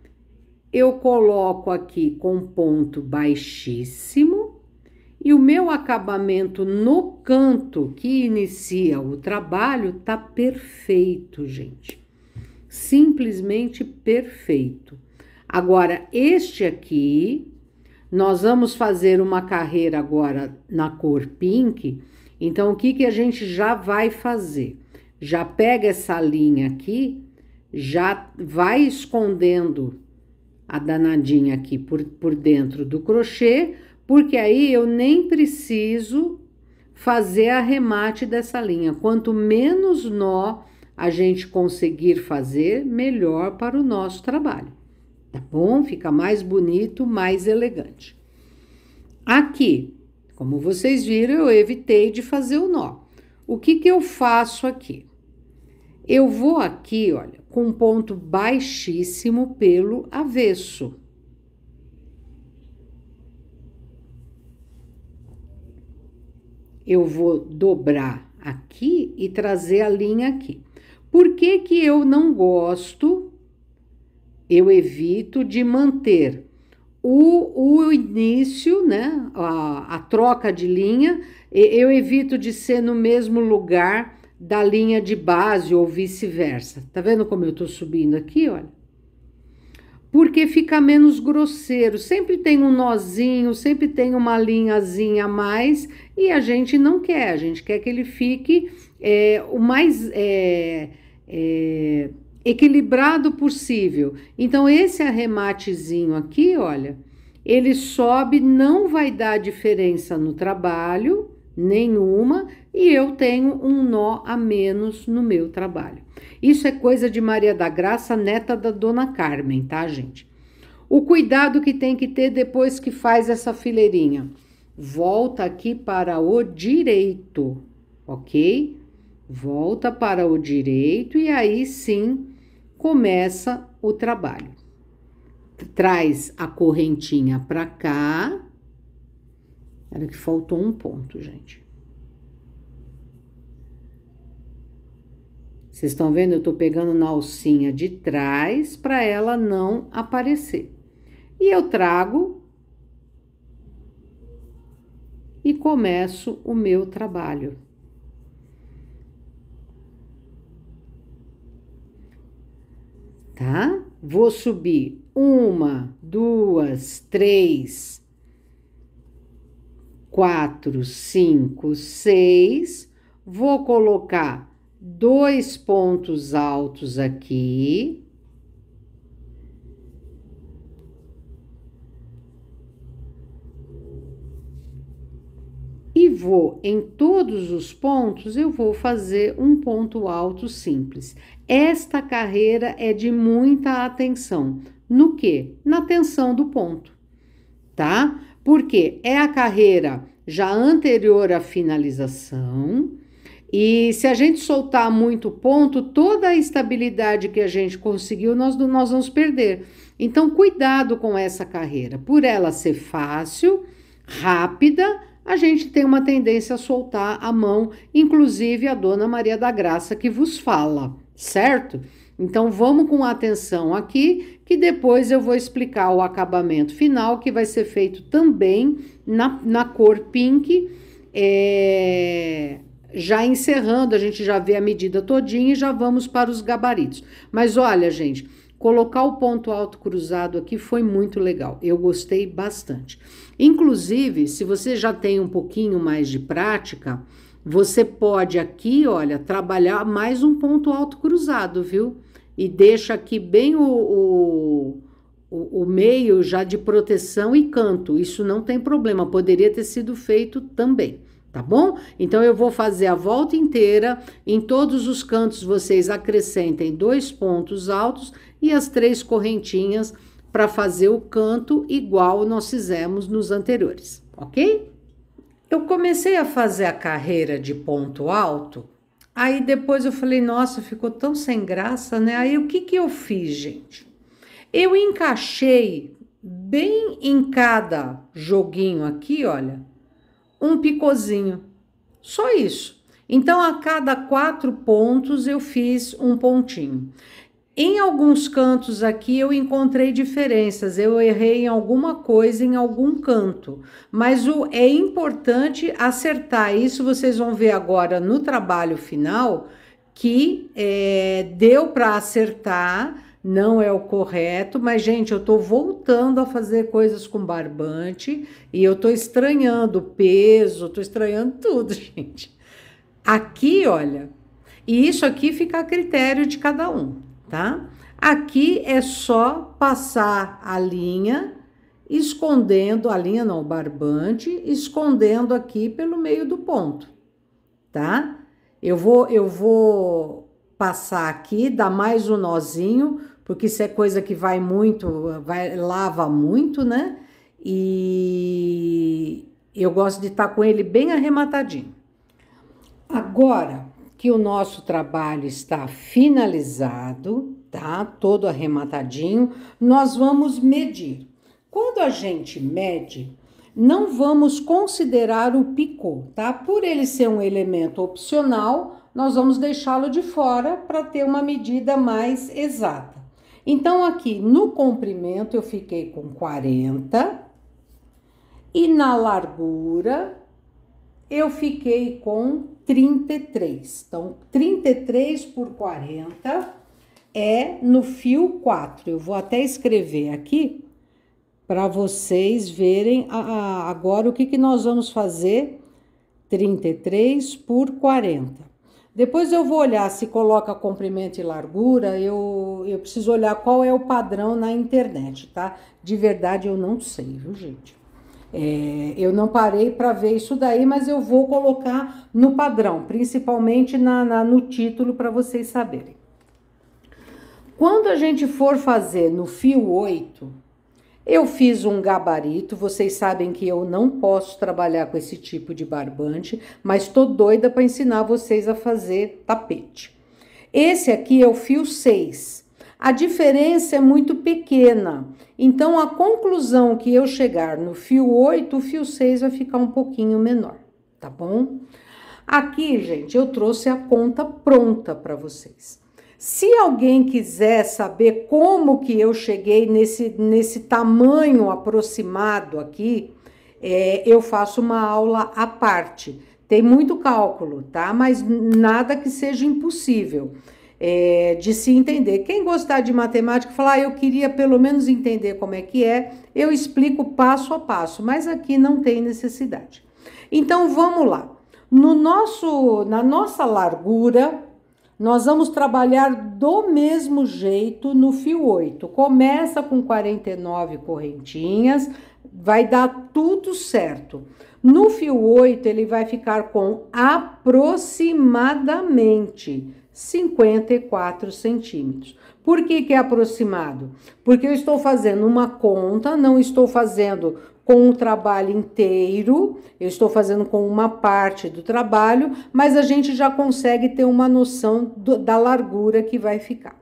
Eu coloco aqui com ponto baixíssimo e o meu acabamento no canto que inicia o trabalho tá perfeito, gente. Simplesmente perfeito. Agora, este aqui, nós vamos fazer uma carreira agora na cor pink. Então, o que, que a gente já vai fazer? Já pega essa linha aqui, já vai escondendo a danadinha aqui por, por dentro do crochê porque aí eu nem preciso fazer arremate dessa linha. Quanto menos nó a gente conseguir fazer, melhor para o nosso trabalho, tá bom? Fica mais bonito, mais elegante. Aqui, como vocês viram, eu evitei de fazer o nó. O que que eu faço aqui? Eu vou aqui, olha, com um ponto baixíssimo pelo avesso. eu vou dobrar aqui e trazer a linha aqui. Por que que eu não gosto, eu evito de manter o, o início, né, a, a troca de linha, eu evito de ser no mesmo lugar da linha de base ou vice-versa. Tá vendo como eu tô subindo aqui, olha? porque fica menos grosseiro. Sempre tem um nozinho, sempre tem uma linhazinha a mais e a gente não quer, a gente quer que ele fique é, o mais é, é, equilibrado possível. Então, esse arrematezinho aqui, olha, ele sobe, não vai dar diferença no trabalho nenhuma, e eu tenho um nó a menos no meu trabalho. Isso é coisa de Maria da Graça, neta da Dona Carmen, tá, gente? O cuidado que tem que ter depois que faz essa fileirinha. Volta aqui para o direito, ok? Volta para o direito e aí sim começa o trabalho. Traz a correntinha para cá. Era que faltou um ponto, gente. Vocês estão vendo? Eu estou pegando na alcinha de trás para ela não aparecer. E eu trago e começo o meu trabalho. Tá? Vou subir uma, duas, três, quatro, cinco, seis. Vou colocar dois pontos altos aqui. E vou em todos os pontos, eu vou fazer um ponto alto simples. Esta carreira é de muita atenção. No que? Na tensão do ponto, tá? Porque é a carreira já anterior à finalização e se a gente soltar muito ponto, toda a estabilidade que a gente conseguiu, nós, nós vamos perder. Então, cuidado com essa carreira. Por ela ser fácil, rápida, a gente tem uma tendência a soltar a mão, inclusive a dona Maria da Graça que vos fala, certo? Então, vamos com atenção aqui, que depois eu vou explicar o acabamento final, que vai ser feito também na, na cor pink. É já encerrando, a gente já vê a medida todinha e já vamos para os gabaritos. Mas olha, gente, colocar o ponto alto cruzado aqui foi muito legal. Eu gostei bastante. Inclusive, se você já tem um pouquinho mais de prática, você pode aqui, olha, trabalhar mais um ponto alto cruzado, viu? E deixa aqui bem o, o o, meio já de proteção e canto. Isso não tem problema, poderia ter sido feito também tá bom? Então eu vou fazer a volta inteira, em todos os cantos vocês acrescentem dois pontos altos e as três correntinhas para fazer o canto igual nós fizemos nos anteriores, ok? Eu comecei a fazer a carreira de ponto alto, aí depois eu falei, nossa, ficou tão sem graça, né? Aí o que que eu fiz, gente? Eu encaixei bem em cada joguinho aqui, olha, um picozinho. Só isso. Então, a cada quatro pontos, eu fiz um pontinho. Em alguns cantos aqui eu encontrei diferenças, eu errei em alguma coisa em algum canto, mas o é importante acertar isso. Vocês vão ver agora no trabalho final que é, deu para acertar não é o correto, mas gente, eu tô voltando a fazer coisas com barbante e eu tô estranhando o peso, tô estranhando tudo, gente. Aqui, olha, e isso aqui fica a critério de cada um, tá? Aqui é só passar a linha escondendo a linha não, o barbante, escondendo aqui pelo meio do ponto, tá? Eu vou eu vou passar aqui, dar mais um nozinho porque isso é coisa que vai muito, vai, lava muito, né? E eu gosto de estar com ele bem arrematadinho. Agora que o nosso trabalho está finalizado, tá? Todo arrematadinho, nós vamos medir. Quando a gente mede, não vamos considerar o picô, tá? Por ele ser um elemento opcional, nós vamos deixá-lo de fora para ter uma medida mais exata. Então, aqui no comprimento eu fiquei com 40 e na largura eu fiquei com 33. Então, 33 por 40 é no fio 4. Eu vou até escrever aqui para vocês verem a, a, agora o que, que nós vamos fazer. 33 por 40. Depois eu vou olhar se coloca comprimento e largura, eu, eu preciso olhar qual é o padrão na internet, tá? De verdade eu não sei, viu, gente? É, eu não parei para ver isso daí, mas eu vou colocar no padrão, principalmente na, na no título para vocês saberem. Quando a gente for fazer no fio 8, eu fiz um gabarito, vocês sabem que eu não posso trabalhar com esse tipo de barbante, mas tô doida para ensinar vocês a fazer tapete. Esse aqui é o fio 6. A diferença é muito pequena. Então a conclusão que eu chegar no fio 8, o fio 6 vai ficar um pouquinho menor, tá bom? Aqui, gente, eu trouxe a conta pronta para vocês. Se alguém quiser saber como que eu cheguei nesse, nesse tamanho aproximado aqui, é, eu faço uma aula à parte. Tem muito cálculo, tá? Mas nada que seja impossível é, de se entender. Quem gostar de matemática, falar, ah, eu queria pelo menos entender como é que é, eu explico passo a passo, mas aqui não tem necessidade. Então vamos lá. No nosso, na nossa largura, nós vamos trabalhar do mesmo jeito no fio 8. Começa com 49 correntinhas, vai dar tudo certo. No fio 8, ele vai ficar com aproximadamente 54 centímetros. Por que, que é aproximado? Porque eu estou fazendo uma conta, não estou fazendo com o trabalho inteiro, eu estou fazendo com uma parte do trabalho, mas a gente já consegue ter uma noção do, da largura que vai ficar.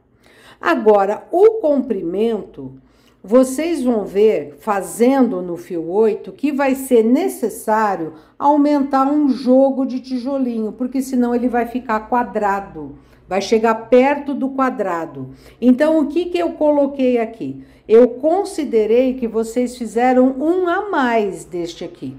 Agora, o comprimento, vocês vão ver fazendo no fio 8 que vai ser necessário aumentar um jogo de tijolinho, porque senão ele vai ficar quadrado, vai chegar perto do quadrado. Então, o que, que eu coloquei aqui? eu considerei que vocês fizeram um a mais deste aqui.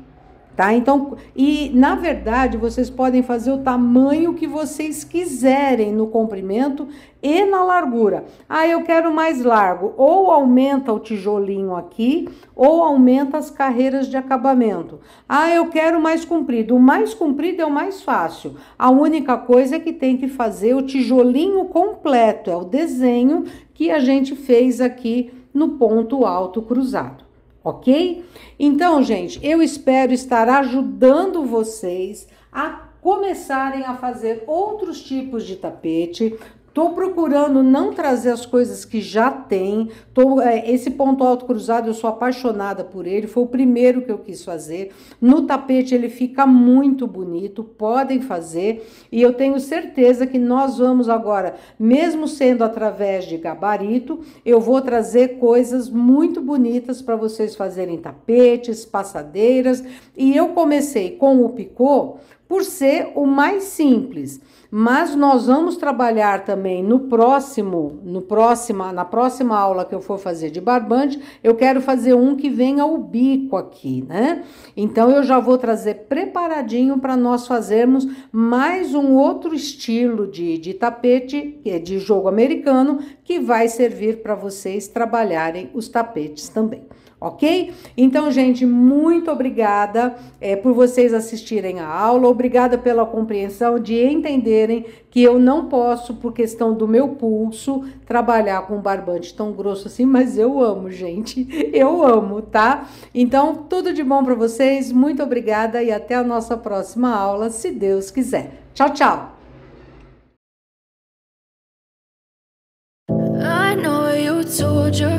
Tá? Então, e na verdade, vocês podem fazer o tamanho que vocês quiserem no comprimento e na largura. Ah, eu quero mais largo. Ou aumenta o tijolinho aqui, ou aumenta as carreiras de acabamento. Ah, eu quero mais comprido. O mais comprido é o mais fácil. A única coisa é que tem que fazer o tijolinho completo, é o desenho que a gente fez aqui no ponto alto cruzado, ok? Então, gente, eu espero estar ajudando vocês a começarem a fazer outros tipos de tapete, Estou procurando não trazer as coisas que já tem. Tô, é, esse ponto alto cruzado, eu sou apaixonada por ele. Foi o primeiro que eu quis fazer. No tapete ele fica muito bonito. Podem fazer. E eu tenho certeza que nós vamos agora, mesmo sendo através de gabarito, eu vou trazer coisas muito bonitas para vocês fazerem tapetes, passadeiras. E eu comecei com o picô por ser o mais simples. Mas nós vamos trabalhar também no próximo, no próxima, na próxima aula que eu for fazer de barbante, eu quero fazer um que venha o bico aqui, né? Então eu já vou trazer preparadinho para nós fazermos mais um outro estilo de, de tapete, é de jogo americano, que vai servir para vocês trabalharem os tapetes também ok? Então, gente, muito obrigada é, por vocês assistirem a aula, obrigada pela compreensão de entenderem que eu não posso, por questão do meu pulso, trabalhar com um barbante tão grosso assim, mas eu amo, gente, eu amo, tá? Então, tudo de bom para vocês, muito obrigada e até a nossa próxima aula, se Deus quiser. Tchau, tchau! told your